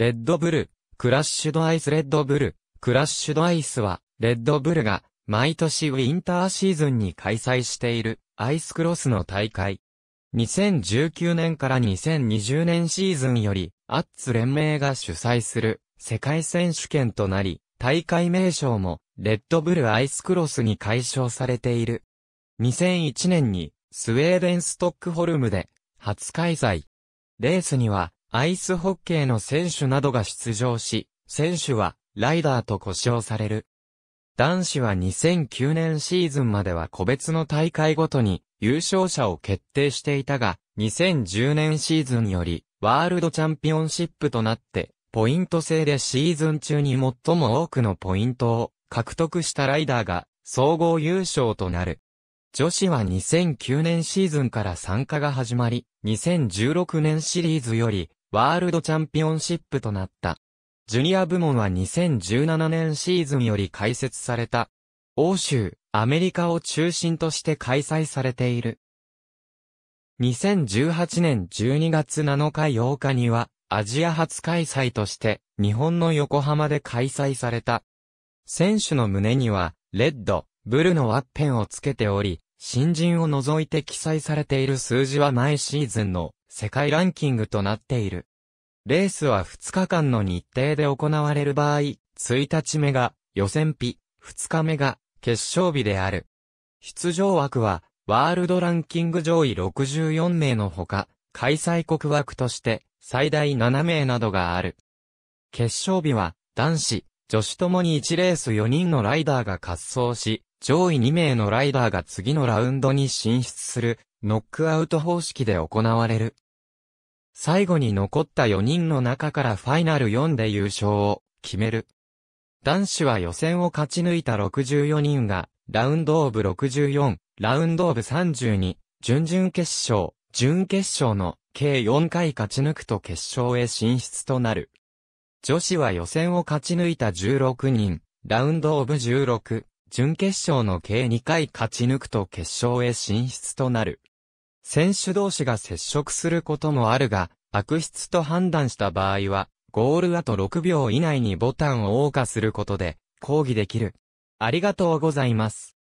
レッドブル、クラッシュドアイスレッドブル、クラッシュドアイスは、レッドブルが、毎年ウィンターシーズンに開催している、アイスクロスの大会。2019年から2020年シーズンより、アッツ連盟が主催する、世界選手権となり、大会名称も、レッドブルアイスクロスに解消されている。2001年に、スウェーデンストックホルムで、初開催。レースには、アイスホッケーの選手などが出場し、選手はライダーと呼称される。男子は2009年シーズンまでは個別の大会ごとに優勝者を決定していたが、2010年シーズンよりワールドチャンピオンシップとなって、ポイント制でシーズン中に最も多くのポイントを獲得したライダーが総合優勝となる。女子は2009年シーズンから参加が始まり、2016年シリーズよりワールドチャンピオンシップとなった。ジュニア部門は2017年シーズンより開設された。欧州、アメリカを中心として開催されている。2018年12月7日8日には、アジア初開催として、日本の横浜で開催された。選手の胸には、レッド、ブルのワッペンをつけており、新人を除いて記載されている数字は前シーズンの世界ランキングとなっている。レースは2日間の日程で行われる場合、1日目が予選日、2日目が決勝日である。出場枠は、ワールドランキング上位64名のほか、開催国枠として最大7名などがある。決勝日は、男子、女子ともに1レース4人のライダーが滑走し、上位2名のライダーが次のラウンドに進出するノックアウト方式で行われる。最後に残った4人の中からファイナル4で優勝を決める。男子は予選を勝ち抜いた64人が、ラウンドオブ64、ラウンドオブ32、準々決勝、準決勝の計4回勝ち抜くと決勝へ進出となる。女子は予選を勝ち抜いた16人、ラウンドオブ16、準決勝の計2回勝ち抜くと決勝へ進出となる。選手同士が接触することもあるが、悪質と判断した場合は、ゴールあと6秒以内にボタンを謳歌することで、抗議できる。ありがとうございます。